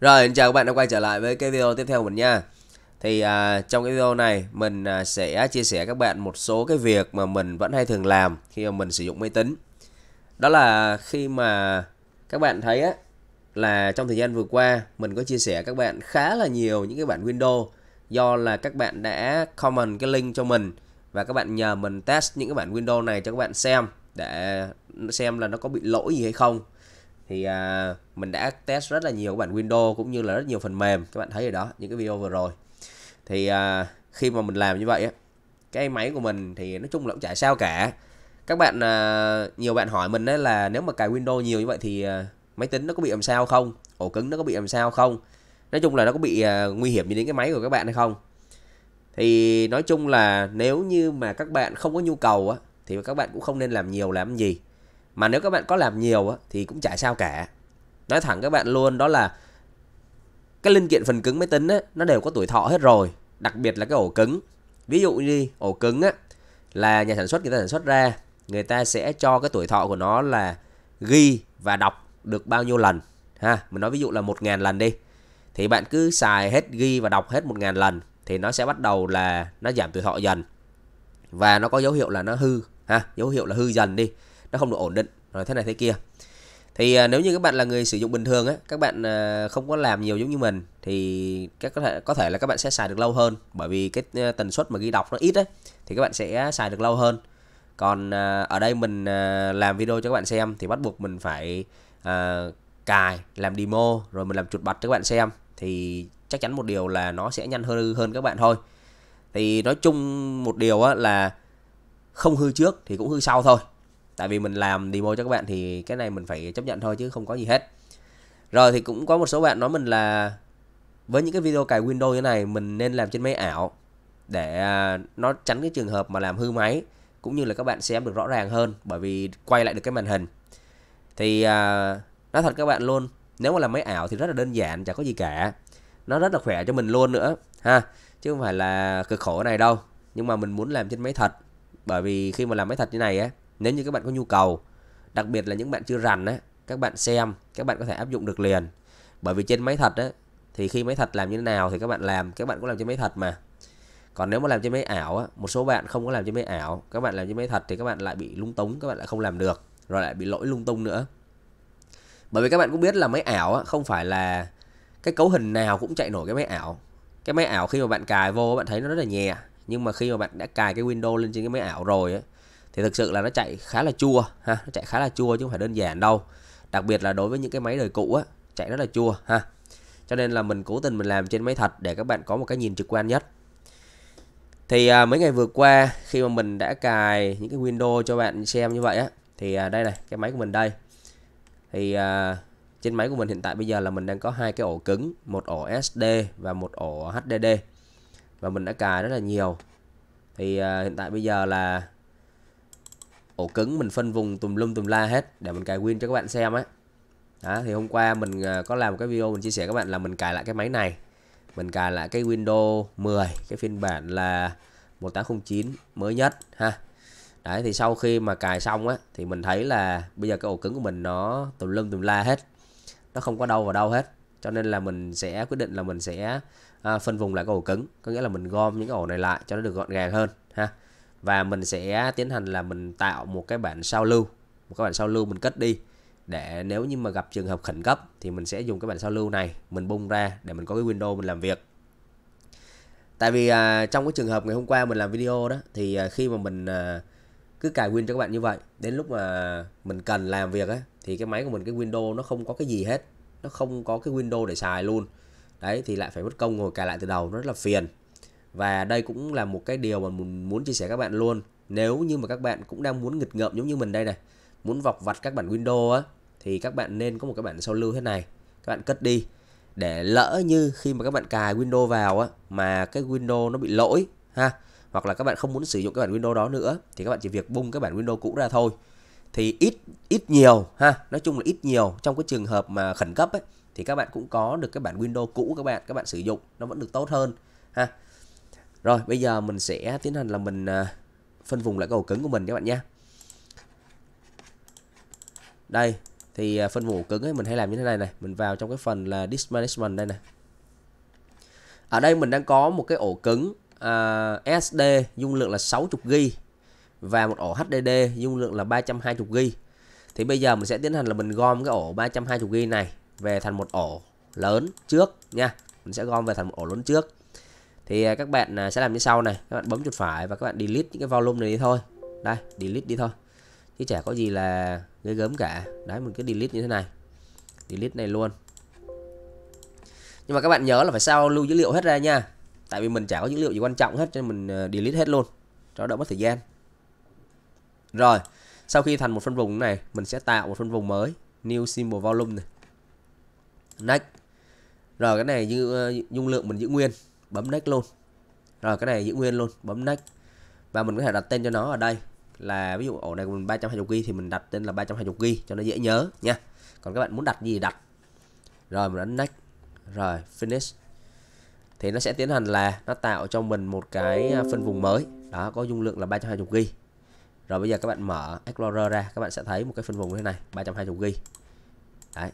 Rồi, chào các bạn đã quay trở lại với cái video tiếp theo của mình nha Thì à, trong cái video này mình à, sẽ chia sẻ các bạn một số cái việc mà mình vẫn hay thường làm khi mà mình sử dụng máy tính Đó là khi mà các bạn thấy á là trong thời gian vừa qua mình có chia sẻ các bạn khá là nhiều những cái bản Windows Do là các bạn đã comment cái link cho mình và các bạn nhờ mình test những cái bản Windows này cho các bạn xem để xem là nó có bị lỗi gì hay không thì à, mình đã test rất là nhiều các bạn Windows cũng như là rất nhiều phần mềm các bạn thấy ở đó những cái video vừa rồi thì à, khi mà mình làm như vậy á cái máy của mình thì nói chung là cũng chả sao cả các bạn à, nhiều bạn hỏi mình đấy là nếu mà cài Windows nhiều như vậy thì à, máy tính nó có bị làm sao không ổ cứng nó có bị làm sao không nói chung là nó có bị à, nguy hiểm như đến cái máy của các bạn hay không thì nói chung là nếu như mà các bạn không có nhu cầu á thì các bạn cũng không nên làm nhiều làm gì mà nếu các bạn có làm nhiều á, thì cũng chả sao cả nói thẳng các bạn luôn đó là cái linh kiện phần cứng máy tính á, nó đều có tuổi thọ hết rồi đặc biệt là cái ổ cứng ví dụ như ổ cứng á, là nhà sản xuất người ta sản xuất ra người ta sẽ cho cái tuổi thọ của nó là ghi và đọc được bao nhiêu lần ha mình nói ví dụ là một ngàn lần đi thì bạn cứ xài hết ghi và đọc hết một ngàn lần thì nó sẽ bắt đầu là nó giảm tuổi thọ dần và nó có dấu hiệu là nó hư ha dấu hiệu là hư dần đi nó không được ổn định rồi thế này thế kia thì à, nếu như các bạn là người sử dụng bình thường á các bạn à, không có làm nhiều giống như mình thì các có thể có thể là các bạn sẽ xài được lâu hơn bởi vì cái à, tần suất mà ghi đọc nó ít á thì các bạn sẽ xài được lâu hơn còn ở đây mình làm video cho các bạn xem thì bắt buộc mình phải uh, cài làm demo rồi mình làm chuột bạch cho các bạn xem thì chắc chắn một điều là nó sẽ nhanh hơn hơn các bạn thôi thì nói chung một điều á là không hư trước thì cũng hư sau thôi tại vì mình làm demo cho các bạn thì cái này mình phải chấp nhận thôi chứ không có gì hết rồi thì cũng có một số bạn nói mình là với những cái video cài Windows như này mình nên làm trên máy ảo để à, nó tránh cái trường hợp mà làm hư máy cũng như là các bạn xem được rõ ràng hơn bởi vì quay lại được cái màn hình thì à, nói thật các bạn luôn nếu mà làm máy ảo thì rất là đơn giản chả có gì cả nó rất là khỏe cho mình luôn nữa ha chứ không phải là cực khổ này đâu nhưng mà mình muốn làm trên máy thật bởi vì khi mà làm máy thật như này á nếu như các bạn có nhu cầu đặc biệt là những bạn chưa rành á các bạn xem các bạn có thể áp dụng được liền bởi vì trên máy thật á thì khi máy thật làm như thế nào thì các bạn làm các bạn cũng làm trên máy thật mà còn nếu mà làm trên máy ảo á một số bạn không có làm trên máy ảo các bạn làm trên máy thật thì các bạn lại bị lung túng các bạn lại không làm được rồi lại bị lỗi lung tung nữa bởi vì các bạn cũng biết là máy ảo á, không phải là cái cấu hình nào cũng chạy nổi cái máy ảo cái máy ảo khi mà bạn cài vô bạn thấy nó rất là nhẹ nhưng mà khi mà bạn đã cài cái window lên trên cái máy ảo rồi á, thì thực sự là nó chạy khá là chua ha nó chạy khá là chua chứ không phải đơn giản đâu đặc biệt là đối với những cái máy đời cũ á chạy rất là chua ha cho nên là mình cố tình mình làm trên máy thật để các bạn có một cái nhìn trực quan nhất thì à, mấy ngày vừa qua khi mà mình đã cài những cái windows cho bạn xem như vậy á thì à, đây này cái máy của mình đây thì à, trên máy của mình hiện tại bây giờ là mình đang có hai cái ổ cứng một ổ SD và một ổ HDD và mình đã cài rất là nhiều thì à, hiện tại bây giờ là ổ cứng mình phân vùng tùm lum tùm la hết để mình cài win cho các bạn xem á đó, thì hôm qua mình à, có làm một cái video mình chia sẻ các bạn là mình cài lại cái máy này mình cài lại cái Windows 10 cái phiên bản là 1809 mới nhất ha đấy thì sau khi mà cài xong á thì mình thấy là bây giờ cái ổ cứng của mình nó tùm lum tùm la hết nó không có đâu vào đâu hết cho nên là mình sẽ quyết định là mình sẽ à, phân vùng lại cái ổ cứng có nghĩa là mình gom những cái ổ này lại cho nó được gọn gàng hơn ha và mình sẽ tiến hành là mình tạo một cái bản sao lưu một cái bản sao lưu mình cất đi để nếu như mà gặp trường hợp khẩn cấp thì mình sẽ dùng cái bản sao lưu này mình bung ra để mình có cái window mình làm việc tại vì à, trong cái trường hợp ngày hôm qua mình làm video đó thì à, khi mà mình à, cứ cài win cho các bạn như vậy đến lúc mà mình cần làm việc á thì cái máy của mình cái window nó không có cái gì hết nó không có cái window để xài luôn đấy thì lại phải mất công ngồi cài lại từ đầu nó rất là phiền và đây cũng là một cái điều mà mình muốn chia sẻ các bạn luôn nếu như mà các bạn cũng đang muốn nghịch ngợm giống như mình đây này muốn vọc vặt các bản Windows á thì các bạn nên có một cái bản sao lưu thế này các bạn cất đi để lỡ như khi mà các bạn cài Windows vào á mà cái Windows nó bị lỗi ha hoặc là các bạn không muốn sử dụng cái bản Windows đó nữa thì các bạn chỉ việc bung cái bản Windows cũ ra thôi thì ít ít nhiều ha nói chung là ít nhiều trong cái trường hợp mà khẩn cấp ấy thì các bạn cũng có được cái bản Windows cũ các bạn các bạn sử dụng nó vẫn được tốt hơn ha rồi bây giờ mình sẽ tiến hành là mình à, phân vùng lại ổ cứng của mình các bạn nhé. Đây thì à, phân vùng cứng ấy mình hay làm như thế này này, mình vào trong cái phần là disk management đây này. Ở đây mình đang có một cái ổ cứng uh, à, SD dung lượng là 60 GB và một ổ HDD dung lượng là 320 GB. Thì bây giờ mình sẽ tiến hành là mình gom cái ổ 320 GB này về thành một ổ lớn trước nha. Mình sẽ gom về thành một ổ lớn trước thì à, các bạn à, sẽ làm như sau này các bạn bấm chuột phải và các bạn delete những cái volume này đi thôi đây delete đi thôi chứ chả có gì là ghê gớm cả đấy mình cứ delete như thế này delete này luôn nhưng mà các bạn nhớ là phải sao lưu dữ liệu hết ra nha tại vì mình chả có dữ liệu gì quan trọng hết cho nên mình à, delete hết luôn cho đỡ mất thời gian rồi sau khi thành một phân vùng này mình sẽ tạo một phân vùng mới new symbol volume này next rồi cái này như dung lượng mình giữ nguyên bấm next luôn rồi cái này giữ nguyên luôn bấm next và mình có thể đặt tên cho nó ở đây là ví dụ ổ này của mình 320 g thì mình đặt tên là 320 g cho nó dễ nhớ nha còn các bạn muốn đặt gì đặt rồi mình đánh next rồi finish thì nó sẽ tiến hành là nó tạo cho mình một cái à, phân vùng mới đó có dung lượng là 320 g rồi bây giờ các bạn mở Explorer ra các bạn sẽ thấy một cái phân vùng như thế này 320 g đấy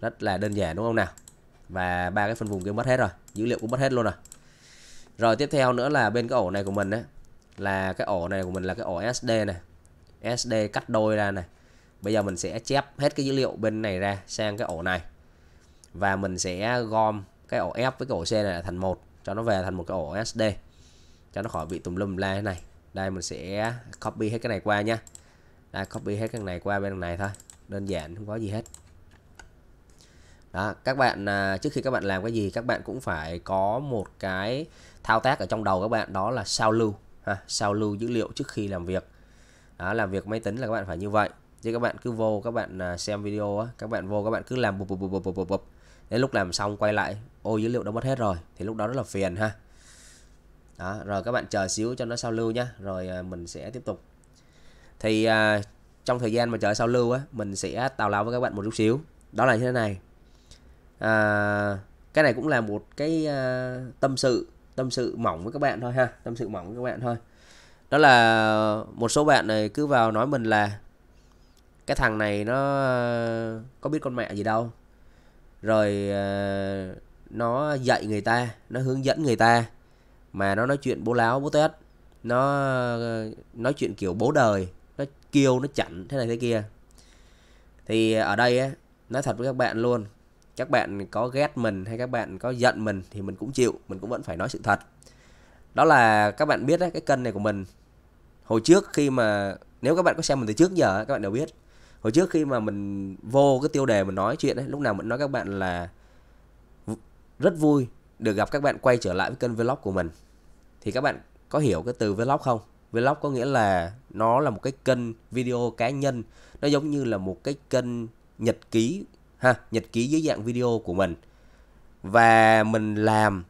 rất là đơn giản đúng không nào và ba cái phân vùng kia mất hết rồi dữ liệu cũng mất hết luôn rồi rồi tiếp theo nữa là bên cái ổ này của mình ấy, là cái ổ này của mình là cái ổ SD này SD cắt đôi ra này bây giờ mình sẽ chép hết cái dữ liệu bên này ra sang cái ổ này và mình sẽ gom cái ổ F với cái ổ C này thành một cho nó về thành một cái ổ SD cho nó khỏi bị tùm lum la này đây mình sẽ copy hết cái này qua nha đây copy hết cái này qua bên này thôi đơn giản không có gì hết đó các bạn à, trước khi các bạn làm cái gì các bạn cũng phải có một cái thao tác ở trong đầu các bạn đó là sao lưu ha, sao lưu dữ liệu trước khi làm việc đó, làm việc máy tính là các bạn phải như vậy chứ các bạn cứ vô các bạn à, xem video á, các bạn vô các bạn cứ làm bụp bụp bụp bụp bụp đến lúc làm xong quay lại ô dữ liệu đã mất hết rồi thì lúc đó rất là phiền ha đó, rồi các bạn chờ xíu cho nó sao lưu nhá rồi à, mình sẽ tiếp tục thì trong thời gian mà chờ sao lưu á mình sẽ tào lao với các bạn một chút xíu đó là như thế này à, cái này cũng là một cái à, tâm sự tâm sự mỏng với các bạn thôi ha tâm sự mỏng với các bạn thôi đó là một số bạn này cứ vào nói mình là cái thằng này nó à, có biết con mẹ gì đâu rồi à, nó dạy người ta nó hướng dẫn người ta mà nó nói chuyện bố láo bố tết nó à, nói chuyện kiểu bố đời nó kêu nó chặn thế này thế kia thì ở đây á nói thật với các bạn luôn các bạn có ghét mình hay các bạn có giận mình thì mình cũng chịu mình cũng vẫn phải nói sự thật đó là các bạn biết đấy, cái kênh này của mình hồi trước khi mà nếu các bạn có xem mình từ trước giờ các bạn đều biết hồi trước khi mà mình vô cái tiêu đề mình nói chuyện ấy, lúc nào mình nói các bạn là rất vui được gặp các bạn quay trở lại với kênh vlog của mình thì các bạn có hiểu cái từ vlog không vlog có nghĩa là nó là một cái kênh video cá nhân nó giống như là một cái kênh nhật ký ha nhật ký dưới dạng video của mình và mình làm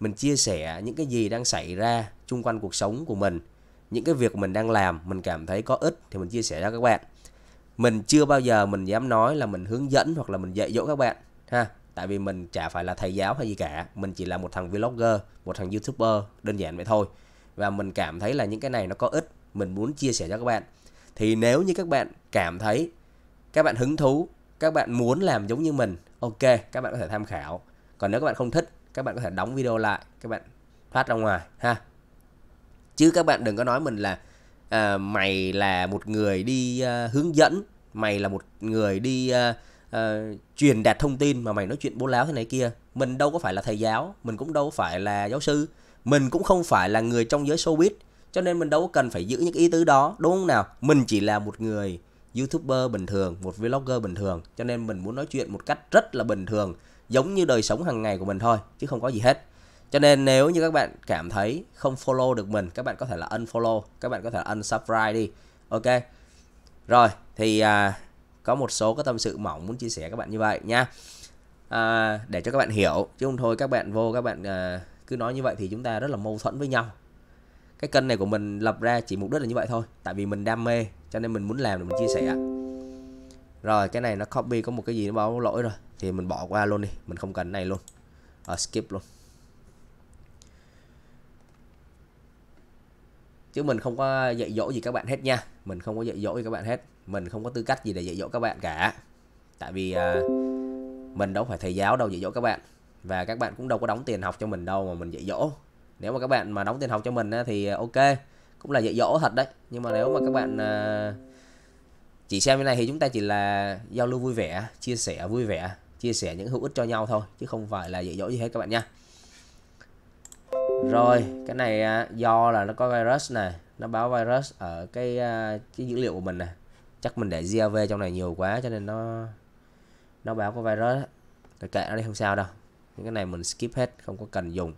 mình chia sẻ những cái gì đang xảy ra xung quanh cuộc sống của mình những cái việc mình đang làm mình cảm thấy có ích thì mình chia sẻ cho các bạn mình chưa bao giờ mình dám nói là mình hướng dẫn hoặc là mình dạy dỗ các bạn ha tại vì mình chả phải là thầy giáo hay gì cả mình chỉ là một thằng vlogger một thằng youtuber đơn giản vậy thôi và mình cảm thấy là những cái này nó có ích mình muốn chia sẻ cho các bạn thì nếu như các bạn cảm thấy các bạn hứng thú các bạn muốn làm giống như mình ok các bạn có thể tham khảo còn nếu các bạn không thích các bạn có thể đóng video lại các bạn phát ra ngoài ha chứ các bạn đừng có nói mình là à, mày là một người đi à, hướng dẫn mày là một người đi à, à, truyền đạt thông tin mà mày nói chuyện bố láo thế này kia mình đâu có phải là thầy giáo mình cũng đâu phải là giáo sư mình cũng không phải là người trong giới showbiz cho nên mình đâu có cần phải giữ những ý tứ đó đúng không nào mình chỉ là một người youtuber bình thường một vlogger bình thường cho nên mình muốn nói chuyện một cách rất là bình thường giống như đời sống hàng ngày của mình thôi chứ không có gì hết cho nên nếu như các bạn cảm thấy không follow được mình các bạn có thể là unfollow các bạn có thể là unsubscribe đi ok rồi thì à, có một số cái tâm sự mỏng muốn chia sẻ các bạn như vậy nha à, để cho các bạn hiểu chứ không thôi các bạn vô các bạn à, cứ nói như vậy thì chúng ta rất là mâu thuẫn với nhau cái kênh này của mình lập ra chỉ mục đích là như vậy thôi tại vì mình đam mê cho nên mình muốn làm thì mình chia sẻ rồi cái này nó copy có một cái gì nó báo lỗi rồi thì mình bỏ qua luôn đi mình không cần này luôn ở ờ, skip luôn chứ mình không có dạy dỗ gì các bạn hết nha mình không có dạy dỗ gì các bạn hết mình không có tư cách gì để dạy dỗ các bạn cả tại vì à, mình đâu phải thầy giáo đâu dạy dỗ các bạn và các bạn cũng đâu có đóng tiền học cho mình đâu mà mình dạy dỗ nếu mà các bạn mà đóng tiền học cho mình thì à, ok cũng là dạy dỗ thật đấy nhưng mà nếu mà các bạn à, chỉ xem như này thì chúng ta chỉ là giao lưu vui vẻ chia sẻ vui vẻ chia sẻ những hữu ích cho nhau thôi chứ không phải là dạy dỗ gì hết các bạn nha rồi cái này à, do là nó có virus này nó báo virus ở cái, à, cái dữ liệu của mình này chắc mình để GAV trong này nhiều quá cho nên nó nó báo có virus rồi kệ nó đi không sao đâu những cái này mình skip hết không có cần dùng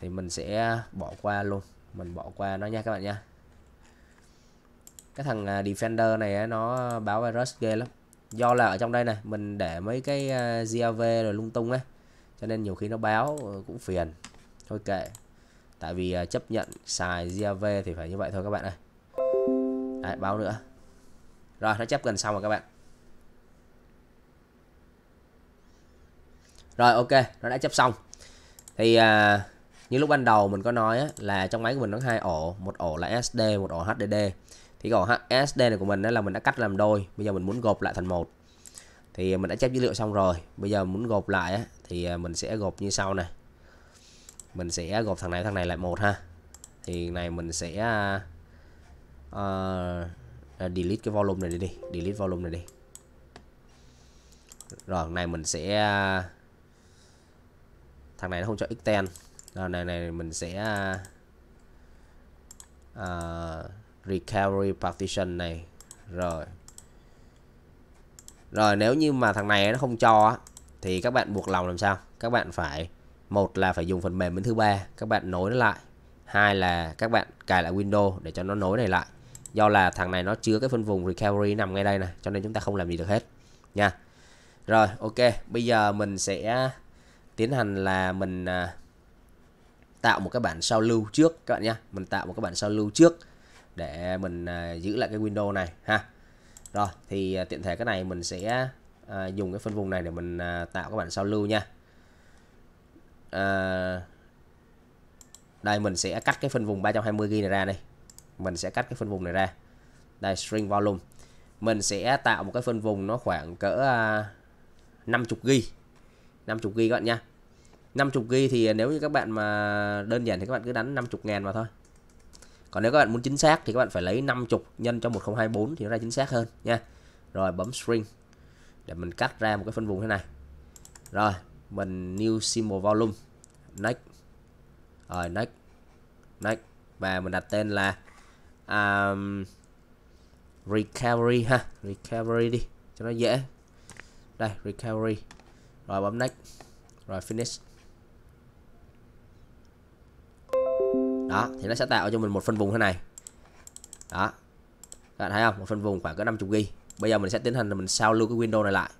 thì mình sẽ bỏ qua luôn mình bỏ qua nó nha các bạn nha cái thằng à, defender này nó báo virus ghê lắm do là ở trong đây này mình để mấy cái à, GAV rồi lung tung ấy cho nên nhiều khi nó báo ờ, cũng phiền thôi kệ tại vì à, chấp nhận xài GAV thì phải như vậy thôi các bạn ơi Đấy, báo nữa rồi nó chấp gần xong rồi các bạn rồi ok nó đã chấp xong thì à, như lúc ban đầu mình có nói á, là trong máy của mình nó hai ổ một ổ là SD một ổ HDD thì cái ổ SD này của mình á, là mình đã cắt làm đôi bây giờ mình muốn gộp lại thành một thì mình đã chép dữ liệu xong rồi bây giờ muốn gộp lại á, thì à, mình sẽ gộp như sau này mình sẽ gộp thằng này thằng này lại một ha thì này mình sẽ uh, delete cái volume này đi đi delete volume này đi rồi này mình sẽ thằng này nó không cho extend rồi này này mình sẽ uh, recovery partition này rồi rồi nếu như mà thằng này nó không cho thì các bạn buộc lòng làm sao các bạn phải một là phải dùng phần mềm bên thứ ba các bạn nối nó lại hai là các bạn cài lại Windows để cho nó nối này lại do là thằng này nó chứa cái phân vùng recovery nằm ngay đây này cho nên chúng ta không làm gì được hết nha rồi ok bây giờ mình sẽ tiến hành là mình uh, tạo một cái bản sao lưu trước các bạn nhé mình tạo một cái bản sao lưu trước để mình à, giữ lại cái window này ha rồi thì à, tiện thể cái này mình sẽ à, dùng cái phân vùng này để mình tạo các bản sao lưu nha à, đây mình sẽ cắt cái phân vùng 320g này ra đây mình sẽ cắt cái phân vùng này ra đây string volume mình sẽ tạo một cái phân vùng nó khoảng cỡ à, 50 g 50 g các bạn nha 50 ghi thì nếu như các bạn mà đơn giản thì các bạn cứ đánh 50 ngàn vào thôi còn nếu các bạn muốn chính xác thì các bạn phải lấy 50 nhân cho 1024 thì nó ra chính xác hơn nha rồi bấm string để mình cắt ra một cái phân vùng thế này rồi mình new symbol volume next rồi next next và mình đặt tên là um, recovery ha recovery đi cho nó dễ đây recovery rồi bấm next rồi finish đó thì nó sẽ tạo cho mình một phân vùng thế này đó các bạn thấy không một phân vùng khoảng cỡ 50 g. bây giờ mình sẽ tiến hành là mình sao lưu cái window này lại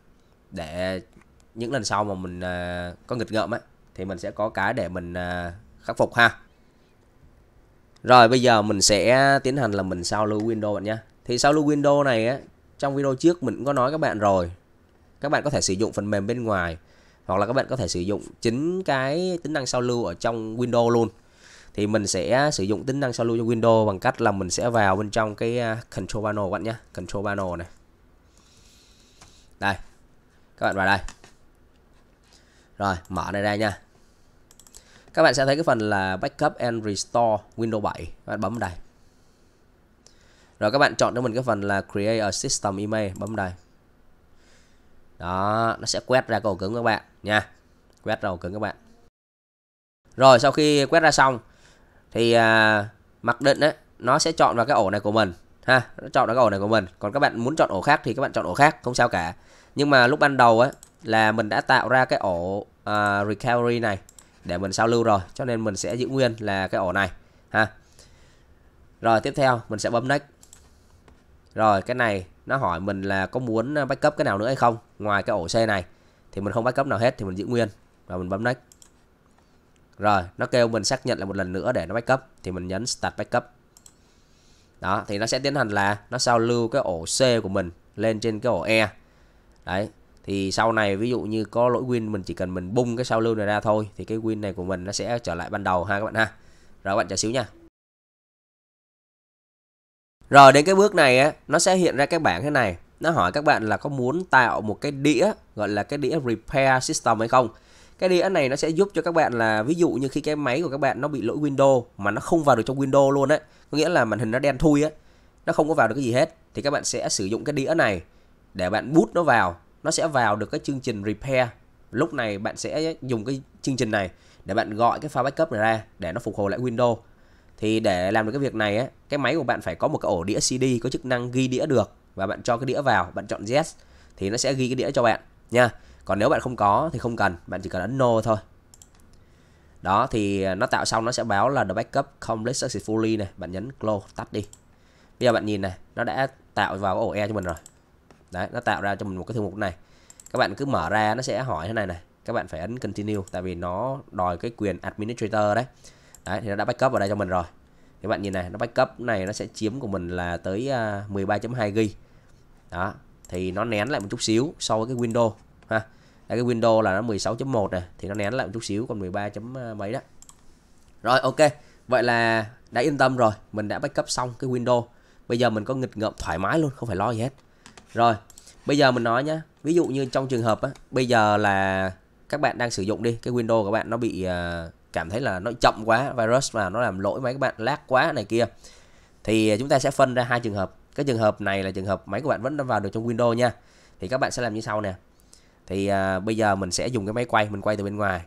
để những lần sau mà mình uh, có nghịch ngợm ấy thì mình sẽ có cái để mình uh, khắc phục ha rồi bây giờ mình sẽ tiến hành là mình sao lưu window bạn nhé thì sao lưu window này á trong video trước mình cũng có nói các bạn rồi các bạn có thể sử dụng phần mềm bên ngoài hoặc là các bạn có thể sử dụng chính cái tính năng sao lưu ở trong Windows luôn thì mình sẽ sử dụng tính năng sao lưu cho Windows bằng cách là mình sẽ vào bên trong cái à, control panel các bạn nhé control panel này đây các bạn vào đây rồi mở này ra nha các bạn sẽ thấy cái phần là backup and restore Windows 7 các bạn bấm đây rồi các bạn chọn cho mình cái phần là create a system email bấm đây đó nó sẽ quét ra cái ổ cứng các bạn nha quét ra ổ cứng các bạn rồi sau khi quét ra xong thì à, mặc định ấy, nó sẽ chọn vào cái ổ này của mình ha nó chọn vào cái ổ này của mình còn các bạn muốn chọn ổ khác thì các bạn chọn ổ khác không sao cả nhưng mà lúc ban đầu á là mình đã tạo ra cái ổ uh, recovery này để mình sao lưu rồi cho nên mình sẽ giữ nguyên là cái ổ này ha rồi tiếp theo mình sẽ bấm next rồi cái này nó hỏi mình là có muốn backup cái nào nữa hay không ngoài cái ổ C này thì mình không backup nào hết thì mình giữ nguyên và mình bấm next rồi, nó kêu mình xác nhận lại một lần nữa để nó backup thì mình nhấn start backup. Đó, thì nó sẽ tiến hành là nó sao lưu cái ổ C của mình lên trên cái ổ E. Đấy, thì sau này ví dụ như có lỗi win mình chỉ cần mình bung cái sao lưu này ra thôi thì cái win này của mình nó sẽ trở lại ban đầu ha các bạn ha. Rồi các bạn chờ xíu nha. Rồi đến cái bước này á, nó sẽ hiện ra cái bảng thế này. Nó hỏi các bạn là có muốn tạo một cái đĩa gọi là cái đĩa repair system hay không? cái đĩa này nó sẽ giúp cho các bạn là ví dụ như khi cái máy của các bạn nó bị lỗi Windows mà nó không vào được trong Windows luôn ấy có nghĩa là màn hình nó đen thui á nó không có vào được cái gì hết thì các bạn sẽ sử dụng cái đĩa này để bạn bút nó vào nó sẽ vào được cái chương trình repair lúc này bạn sẽ dùng cái chương trình này để bạn gọi cái file backup này ra để nó phục hồi lại Windows thì để làm được cái việc này á cái máy của bạn phải có một cái ổ đĩa CD có chức năng ghi đĩa được và bạn cho cái đĩa vào bạn chọn yes thì nó sẽ ghi cái đĩa cho bạn nha còn nếu bạn không có thì không cần bạn chỉ cần ấn no thôi đó thì nó tạo xong nó sẽ báo là the backup complete successfully này bạn nhấn close tắt đi bây giờ bạn nhìn này nó đã tạo vào ổ e cho mình rồi đấy nó tạo ra cho mình một cái thư mục này các bạn cứ mở ra nó sẽ hỏi thế này này các bạn phải ấn continue tại vì nó đòi cái quyền administrator đấy đấy thì nó đã backup vào đây cho mình rồi các bạn nhìn này nó backup này nó sẽ chiếm của mình là tới 13.2 à, g đó thì nó nén lại một chút xíu so với cái window ha đây cái Windows là nó 16.1 này thì nó nén lại một chút xíu còn 13. mấy đó rồi ok vậy là đã yên tâm rồi mình đã backup xong cái Windows bây giờ mình có nghịch ngợm thoải mái luôn không phải lo gì hết rồi bây giờ mình nói nhá ví dụ như trong trường hợp á, bây giờ là các bạn đang sử dụng đi cái Windows các bạn nó bị à, cảm thấy là nó chậm quá virus mà nó làm lỗi máy các bạn lag quá này kia thì chúng ta sẽ phân ra hai trường hợp cái trường hợp này là trường hợp máy của bạn vẫn vào được trong Windows nha thì các bạn sẽ làm như sau nè thì à, bây giờ mình sẽ dùng cái máy quay mình quay từ bên ngoài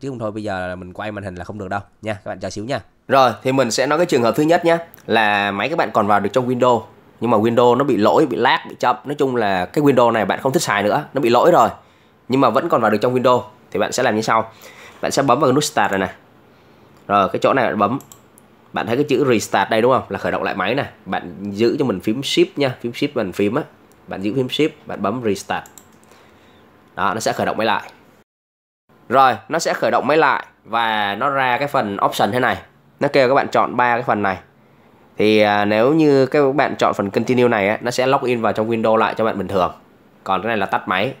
chứ không thôi bây giờ là mình quay màn hình là không được đâu nha các bạn chờ xíu nha rồi thì mình sẽ nói cái trường hợp thứ nhất nhé là máy các bạn còn vào được trong Windows nhưng mà Windows nó bị lỗi bị lag bị chậm nói chung là cái Windows này bạn không thích xài nữa nó bị lỗi rồi nhưng mà vẫn còn vào được trong Windows thì bạn sẽ làm như sau bạn sẽ bấm vào cái nút Start này nè rồi cái chỗ này bạn bấm bạn thấy cái chữ restart đây đúng không là khởi động lại máy nè bạn giữ cho mình phím shift nha phím shift bàn phím á bạn giữ phím shift bạn bấm restart đó, nó sẽ khởi động máy lại rồi nó sẽ khởi động máy lại và nó ra cái phần option thế này nó kêu các bạn chọn ba cái phần này thì à, nếu như các bạn chọn phần continue này á, nó sẽ in vào trong Windows lại cho bạn bình thường còn cái này là tắt máy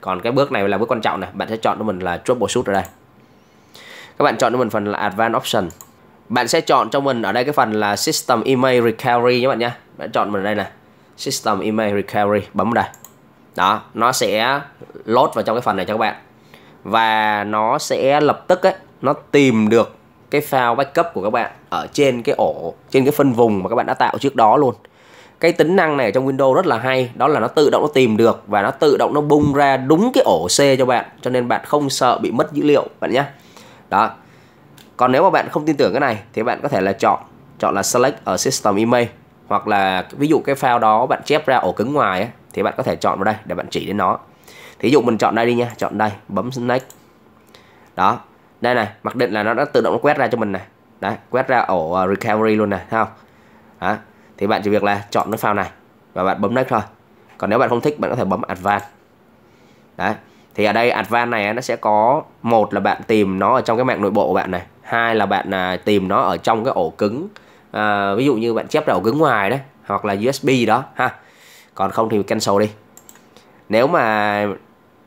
còn cái bước này là bước quan trọng này bạn sẽ chọn cho mình là troubleshoot ở đây các bạn chọn cho mình phần là advanced option bạn sẽ chọn cho mình ở đây cái phần là system email recovery nhé bạn nhé bạn chọn mình ở đây này system email recovery bấm vào đây đó nó sẽ load vào trong cái phần này cho các bạn và nó sẽ lập tức ấy, nó tìm được cái file backup của các bạn ở trên cái ổ trên cái phân vùng mà các bạn đã tạo trước đó luôn cái tính năng này trong Windows rất là hay đó là nó tự động nó tìm được và nó tự động nó bung ra đúng cái ổ C cho bạn cho nên bạn không sợ bị mất dữ liệu bạn nhé đó còn nếu mà bạn không tin tưởng cái này thì bạn có thể là chọn chọn là select ở system email hoặc là ví dụ cái file đó bạn chép ra ổ cứng ngoài ấy, thì bạn có thể chọn vào đây để bạn chỉ đến nó thí dụ mình chọn đây đi nha chọn đây bấm next đó đây này mặc định là nó đã tự động nó quét ra cho mình này đấy quét ra ổ à, recovery luôn này thấy không đó. thì bạn chỉ việc là chọn cái file này và bạn bấm next thôi còn nếu bạn không thích bạn có thể bấm advanced đấy thì ở đây advanced này nó sẽ có một là bạn tìm nó ở trong cái mạng nội bộ của bạn này hai là bạn à, tìm nó ở trong cái ổ cứng à, ví dụ như bạn chép ra ổ cứng ngoài đấy hoặc là usb gì đó ha còn không thì cancel đi nếu mà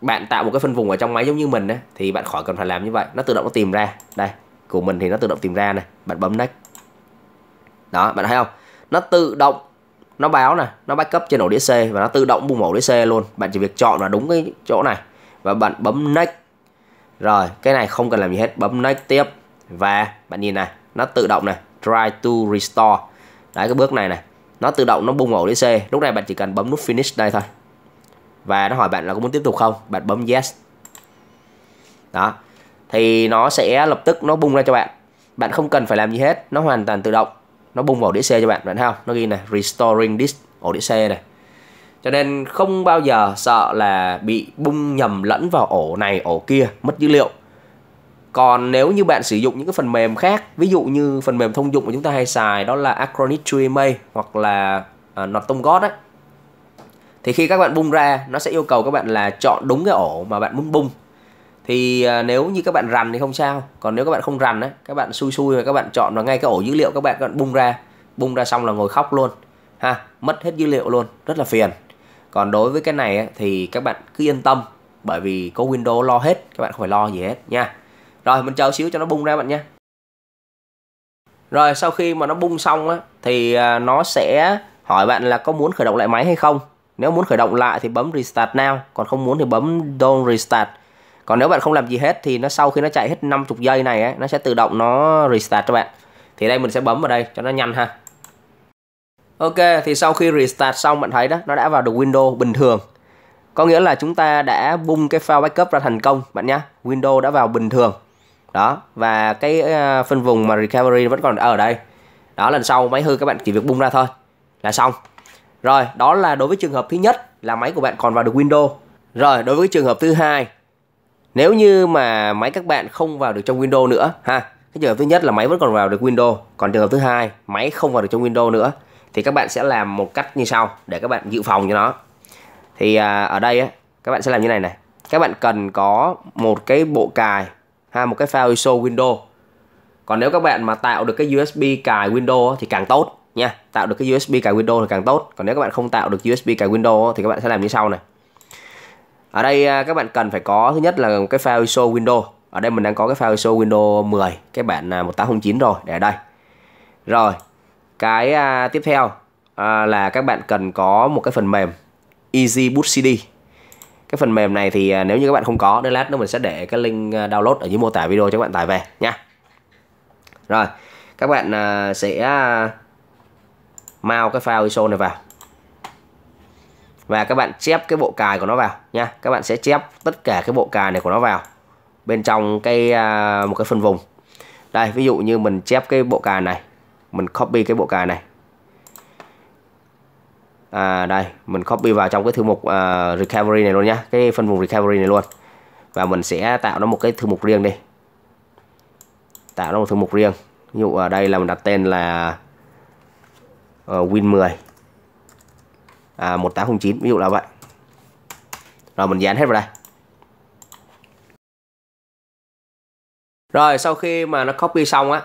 bạn tạo một cái phân vùng ở trong máy giống như mình á thì bạn khỏi cần phải làm như vậy nó tự động nó tìm ra đây của mình thì nó tự động tìm ra này bạn bấm next đó bạn thấy không nó tự động nó báo nè nó backup trên ổ đĩa C và nó tự động bung ổ đĩa C luôn bạn chỉ việc chọn là đúng cái chỗ này và bạn bấm next rồi cái này không cần làm gì hết bấm next tiếp và bạn nhìn này nó tự động này try to restore đấy cái bước này này nó tự động nó bung ổ đĩa C lúc này bạn chỉ cần bấm nút finish đây thôi và nó hỏi bạn là có muốn tiếp tục không bạn bấm yes đó thì nó sẽ lập tức nó bung ra cho bạn bạn không cần phải làm gì hết nó hoàn toàn tự động nó bung ổ đĩa C cho bạn bạn thấy không nó ghi này restoring disk ổ đĩa C này cho nên không bao giờ sợ là bị bung nhầm lẫn vào ổ này ổ kia mất dữ liệu còn nếu như bạn sử dụng những cái phần mềm khác ví dụ như phần mềm thông dụng mà chúng ta hay xài đó là Acronis 3MA hoặc là uh, Norton ấy thì khi các bạn bung ra nó sẽ yêu cầu các bạn là chọn đúng cái ổ mà bạn muốn bung thì uh, nếu như các bạn rằn thì không sao còn nếu các bạn không rằn á các bạn xui xui và các bạn chọn vào ngay cái ổ dữ liệu các bạn các bạn bung ra bung ra xong là ngồi khóc luôn ha mất hết dữ liệu luôn rất là phiền còn đối với cái này á, thì các bạn cứ yên tâm bởi vì có Windows lo hết các bạn không phải lo gì hết nha rồi mình chờ xíu cho nó bung ra bạn nha rồi sau khi mà nó bung xong á thì à, nó sẽ hỏi bạn là có muốn khởi động lại máy hay không nếu muốn khởi động lại thì bấm restart now còn không muốn thì bấm don't restart còn nếu bạn không làm gì hết thì nó sau khi nó chạy hết 50 giây này ấy, nó sẽ tự động nó restart cho bạn thì đây mình sẽ bấm vào đây cho nó nhanh ha Ok thì sau khi restart xong bạn thấy đó nó đã vào được Windows bình thường có nghĩa là chúng ta đã bung cái file backup ra thành công bạn nhé Windows đã vào bình thường đó và cái ờ, phân vùng mà recovery vẫn còn ở đây đó lần sau máy hư các bạn chỉ việc bung ra thôi là xong rồi đó là đối với trường hợp thứ nhất là máy của bạn còn vào được Windows rồi đối với trường hợp thứ hai nếu như mà máy các bạn không vào được trong Windows nữa ha cái trường hợp thứ nhất là máy vẫn còn vào được Windows còn trường hợp thứ hai máy không vào được trong Windows nữa thì các bạn sẽ làm một cách như sau để các bạn dự phòng cho nó thì à, ở đây á, các bạn sẽ làm như này này các bạn cần có một cái bộ cài ha một cái file ISO Windows còn nếu các bạn mà tạo được cái USB cài Windows thì càng tốt nha tạo được cái USB cài Windows thì càng tốt còn nếu các bạn không tạo được USB cài Windows thì các bạn sẽ làm như sau này ở đây à, các bạn cần phải có thứ nhất là một cái file ISO Windows ở đây mình đang có cái file ISO Windows 10 cái bản 1809 à, rồi để ở đây rồi cái à, tiếp theo là các bạn cần có một cái phần mềm Easy Boot CD cái phần mềm này thì à, nếu như các bạn không có đến lát nữa mình sẽ để cái link à, download ở dưới mô tả video cho các bạn tải về nha rồi các bạn à, sẽ mau cái file ISO này vào và các bạn chép cái bộ cài của nó vào nha các bạn sẽ chép tất cả cái bộ cài này của nó vào bên trong cái một cái phần vùng đây ví dụ như mình chép cái bộ cài này mình copy cái bộ cài này à, đây mình copy vào trong cái thư mục à, recovery này luôn nhá cái phân vùng recovery này luôn và mình sẽ tạo nó một cái thư mục riêng đi tạo nó một thư mục riêng ví dụ ở à, đây là mình đặt tên là uh, win 10 à, 1809 ví dụ là vậy rồi mình dán hết vào đây rồi sau khi mà nó copy xong á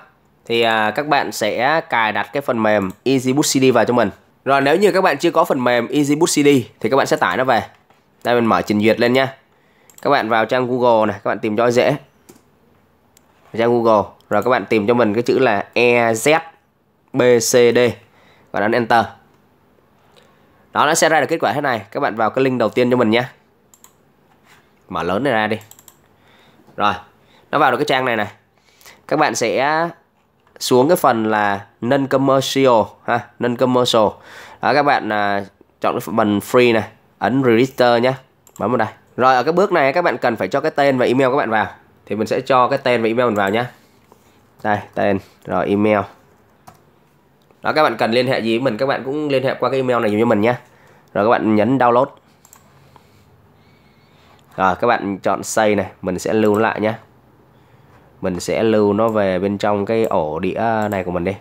thì à, các bạn sẽ cài đặt cái phần mềm EasyBoot CD vào cho mình rồi nếu như các bạn chưa có phần mềm EasyBoot CD thì các bạn sẽ tải nó về. Đây mình mở trình duyệt lên nha. Các bạn vào trang Google này, các bạn tìm cho dễ. trang Google, rồi các bạn tìm cho mình cái chữ là EZBCD và đánh enter. Đó nó sẽ ra được kết quả thế này. Các bạn vào cái link đầu tiên cho mình nhé. Mở lớn này ra đi. Rồi, nó vào được cái trang này này. Các bạn sẽ xuống cái phần là non commercial ha non commercial đó các bạn à, chọn cái phần free này ấn register nhé bấm vào đây rồi ở cái bước này các bạn cần phải cho cái tên và email các bạn vào thì mình sẽ cho cái tên và email mình vào nhé đây tên rồi email đó các bạn cần liên hệ gì với mình các bạn cũng liên hệ qua cái email này dùm cho mình nhé rồi các bạn nhấn download rồi các bạn chọn xây này mình sẽ lưu lại nhé mình sẽ lưu nó về bên trong cái ổ đĩa này của mình đi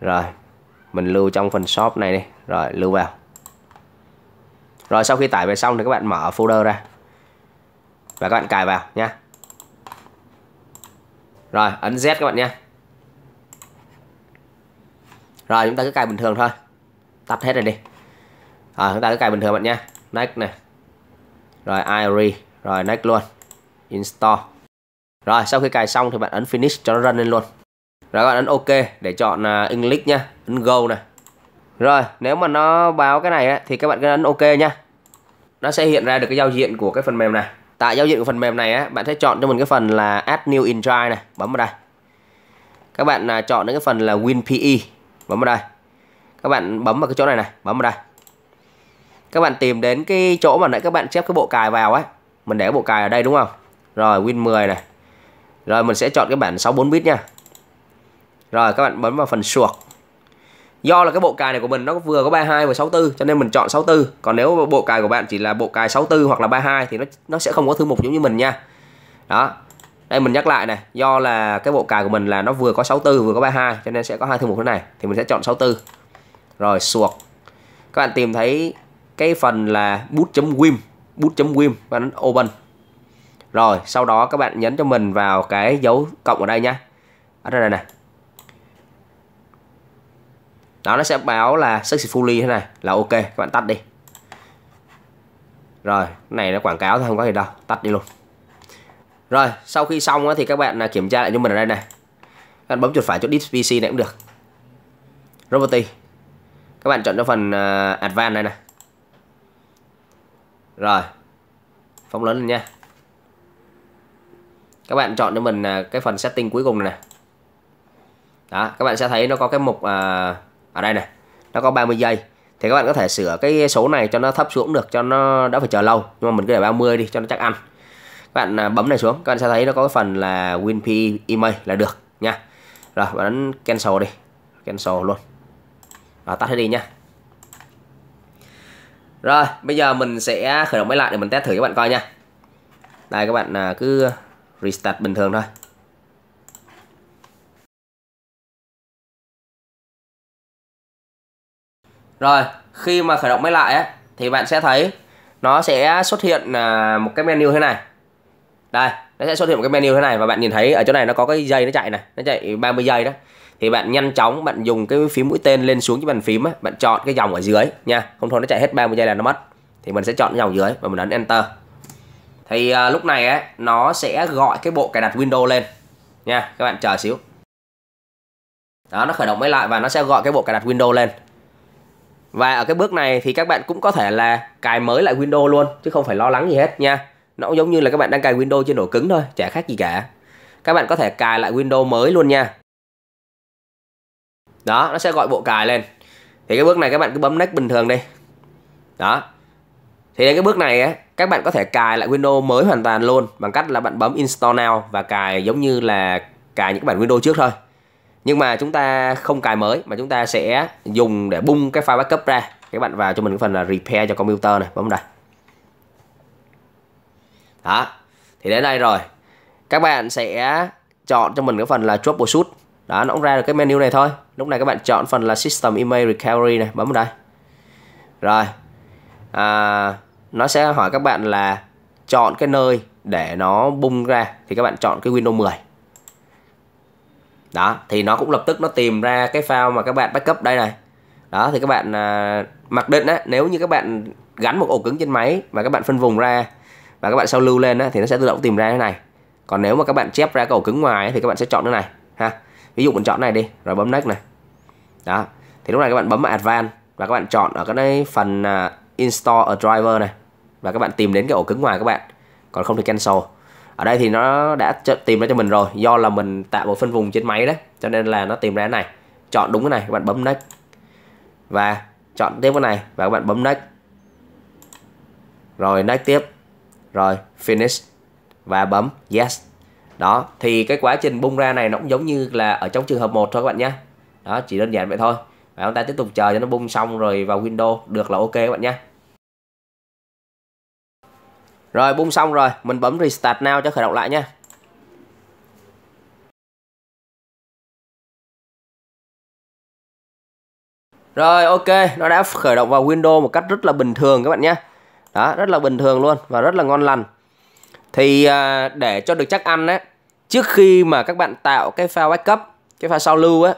rồi mình lưu trong phần shop này đi rồi lưu vào rồi sau khi tải về xong thì các bạn mở folder ra và các bạn cài vào nha rồi ấn Z các bạn nha rồi chúng ta cứ cài bình thường thôi tắt hết rồi đi à, chúng ta cứ cài bình thường bạn nha next này rồi iri rồi next luôn install rồi sau khi cài xong thì bạn ấn Finish cho nó run lên luôn Rồi bạn ấn OK để chọn à, English nha Ấn Go này Rồi nếu mà nó báo cái này ấy, thì các bạn cứ ấn OK nhá. Nó sẽ hiện ra được cái giao diện của cái phần mềm này Tại giao diện của phần mềm này á, bạn sẽ chọn cho mình cái phần là Add New in này Bấm vào đây Các bạn à, chọn đến cái phần là WinPE Bấm vào đây Các bạn bấm vào cái chỗ này này Bấm vào đây các bạn tìm đến cái chỗ mà nãy các bạn chép cái bộ cài vào ấy mình để bộ cài ở đây đúng không rồi win 10 này rồi mình sẽ chọn cái bản 64 bit nha. Rồi các bạn bấm vào phần suộc. Do là cái bộ cài này của mình nó vừa có 32 và 64 cho nên mình chọn 64. Còn nếu bộ cài của bạn chỉ là bộ cài 64 hoặc là 32 thì nó nó sẽ không có thư mục giống như mình nha. Đó. Đây mình nhắc lại này, do là cái bộ cài của mình là nó vừa có 64 vừa có 32 cho nên sẽ có hai thư mục thế này thì mình sẽ chọn 64. Rồi suộc. Các bạn tìm thấy cái phần là boot.wim, boot.wim và nó open rồi sau đó các bạn nhấn cho mình vào cái dấu cộng ở đây nhá ở đây này, này đó nó sẽ báo là successfully thế này là ok các bạn tắt đi rồi cái này nó quảng cáo thôi không có gì đâu tắt đi luôn rồi sau khi xong thì các bạn à, kiểm tra lại cho mình ở đây này các bạn bấm chuột phải cho disk pc này cũng được roboty các bạn chọn cho phần uh, à, advanced này này rồi phóng lớn lên nha các bạn chọn cho mình à, cái phần setting cuối cùng này, này. đó các bạn sẽ thấy nó có cái mục à, ở đây này nó có 30 giây thì các bạn có thể sửa cái số này cho nó thấp xuống được cho nó đỡ phải chờ lâu nhưng mà mình cứ để 30 đi cho nó chắc ăn các bạn à, bấm này xuống các bạn sẽ thấy nó có cái phần là WinP email là được nha rồi bạn ấn cancel đi cancel luôn rồi tắt hết đi nha rồi bây giờ mình sẽ khởi động máy lại để mình test thử các bạn coi nha đây các bạn à, cứ restart bình thường thôi Rồi, khi mà khởi động máy lại ấy, thì bạn sẽ thấy nó sẽ xuất hiện à, một cái menu thế này. Đây, nó sẽ xuất hiện một cái menu thế này và bạn nhìn thấy ở chỗ này nó có cái dây nó chạy này, nó chạy 30 giây đó. Thì bạn nhanh chóng bạn dùng cái phím mũi tên lên xuống cái bàn phím ấy, bạn chọn cái dòng ở dưới nha. Không thôi nó chạy hết 30 giây là nó mất. Thì mình sẽ chọn cái dòng dưới và mình ấn enter thì à, lúc này ấy, nó sẽ gọi cái bộ cài đặt Windows lên nha các bạn chờ xíu đó nó khởi động máy lại và nó sẽ gọi cái bộ cài đặt Windows lên và ở cái bước này thì các bạn cũng có thể là cài mới lại Windows luôn chứ không phải lo lắng gì hết nha nó cũng giống như là các bạn đang cài Windows trên ổ cứng thôi chả khác gì cả các bạn có thể cài lại Windows mới luôn nha đó nó sẽ gọi bộ cài lên thì cái bước này các bạn cứ bấm next bình thường đi đó thì đến cái bước này á các bạn có thể cài lại Windows mới hoàn toàn luôn bằng cách là bạn bấm install now và cài giống như là cài những bản Windows trước thôi nhưng mà chúng ta không cài mới mà chúng ta sẽ dùng để bung cái file backup ra các bạn vào cho mình cái phần là repair cho computer này bấm đây đó thì đến đây rồi các bạn sẽ chọn cho mình cái phần là troubleshoot đó nó cũng ra được cái menu này thôi lúc này các bạn chọn phần là system email recovery này bấm vào đây rồi à, nó sẽ hỏi các bạn là chọn cái nơi để nó bung ra thì các bạn chọn cái Windows 10 đó thì nó cũng lập tức nó tìm ra cái file mà các bạn backup đây này đó thì các bạn à, mặc định á nếu như các bạn gắn một ổ cứng trên máy và các bạn phân vùng ra và các bạn sao lưu lên á, thì nó sẽ tự động tìm ra cái này còn nếu mà các bạn chép ra cái ổ cứng ngoài thì các bạn sẽ chọn cái này ha ví dụ mình chọn này đi rồi bấm next này đó thì lúc này các bạn bấm advanced và các bạn chọn ở cái phần install a driver này và các bạn tìm đến cái ổ cứng ngoài các bạn còn không thì cancel ở đây thì nó đã tìm ra cho mình rồi do là mình tạo một phân vùng trên máy đấy cho nên là nó tìm ra cái này chọn đúng cái này các bạn bấm next và chọn tiếp cái này và các bạn bấm next rồi next tiếp rồi finish và bấm yes đó thì cái quá trình bung ra này nó cũng giống như là ở trong trường hợp một thôi các bạn nhé đó chỉ đơn giản vậy thôi và chúng ta tiếp tục chờ cho nó bung xong rồi vào Windows được là ok các bạn nhé rồi bung xong rồi, mình bấm restart now cho khởi động lại nha. Rồi ok, nó đã khởi động vào Windows một cách rất là bình thường các bạn nhé. Đó, rất là bình thường luôn và rất là ngon lành. Thì à, để cho được chắc ăn á, trước khi mà các bạn tạo cái file backup, cái file sao lưu á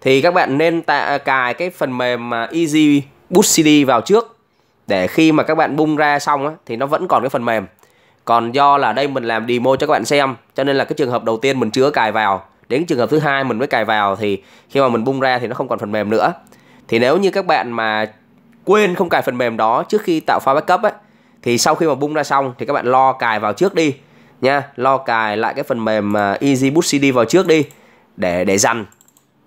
thì các bạn nên tạ, cài cái phần mềm mà Easy Boot CD vào trước để khi mà các bạn bung ra xong á, thì nó vẫn còn cái phần mềm còn do là đây mình làm demo cho các bạn xem cho nên là cái trường hợp đầu tiên mình chưa cài vào đến trường hợp thứ hai mình mới cài vào thì khi mà mình bung ra thì nó không còn phần mềm nữa thì nếu như các bạn mà quên không cài phần mềm đó trước khi tạo file backup á, thì sau khi mà bung ra xong thì các bạn lo cài vào trước đi nha lo cài lại cái phần mềm à, Easy Boot CD vào trước đi để để dằn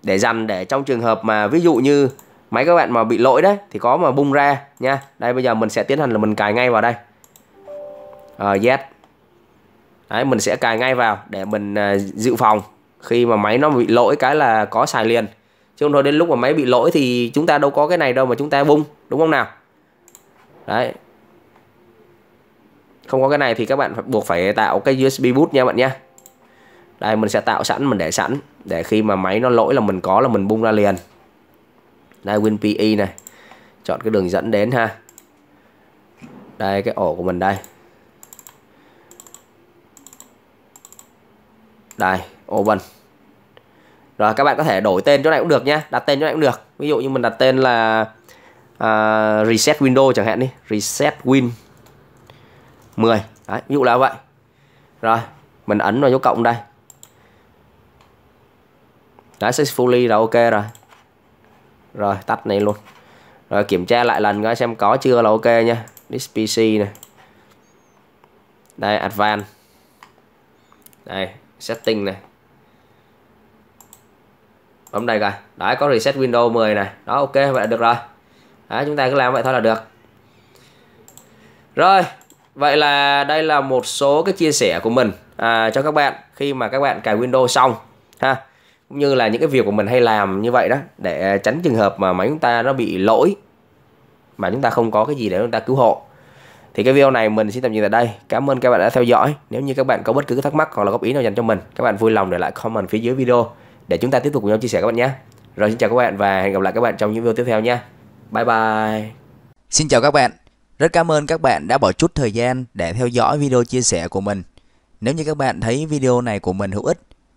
để dằn để trong trường hợp mà ví dụ như máy các bạn mà bị lỗi đấy thì có mà bung ra nha đây bây giờ mình sẽ tiến hành là mình cài ngay vào đây ờ uh, yes đấy mình sẽ cài ngay vào để mình uh, dự phòng khi mà máy nó bị lỗi cái là có xài liền chứ không thôi đến lúc mà máy bị lỗi thì chúng ta đâu có cái này đâu mà chúng ta bung đúng không nào đấy không có cái này thì các bạn buộc phải tạo cái USB boot nha bạn nha đây mình sẽ tạo sẵn mình để sẵn để khi mà máy nó lỗi là mình có là mình bung ra liền Nightwing PE này chọn cái đường dẫn đến ha đây cái ổ của mình đây đây open rồi các bạn có thể đổi tên chỗ này cũng được nhé đặt tên chỗ này cũng được ví dụ như mình đặt tên là uh, reset window chẳng hạn đi reset win 10 Đấy, ví dụ là vậy rồi mình ấn vào dấu cộng đây đã successfully là ok rồi rồi tắt này luôn rồi kiểm tra lại lần coi xem có chưa là ok nha this PC này đây advanced đây setting này bấm đây coi đấy có reset Windows 10 này đó ok vậy là được rồi đấy, chúng ta cứ làm vậy thôi là được rồi vậy là đây là một số cái chia sẻ của mình à, cho các bạn khi mà các bạn cài Windows xong ha cũng như là những cái việc của mình hay làm như vậy đó để tránh trường hợp mà máy chúng ta nó bị lỗi mà chúng ta không có cái gì để chúng ta cứu hộ thì cái video này mình xin tạm dừng tại đây cảm ơn các bạn đã theo dõi nếu như các bạn có bất cứ thắc mắc hoặc là góp ý nào dành cho mình các bạn vui lòng để lại comment phía dưới video để chúng ta tiếp tục cùng nhau chia sẻ các bạn nhé rồi xin chào các bạn và hẹn gặp lại các bạn trong những video tiếp theo nha bye bye xin chào các bạn rất cảm ơn các bạn đã bỏ chút thời gian để theo dõi video chia sẻ của mình nếu như các bạn thấy video này của mình hữu ích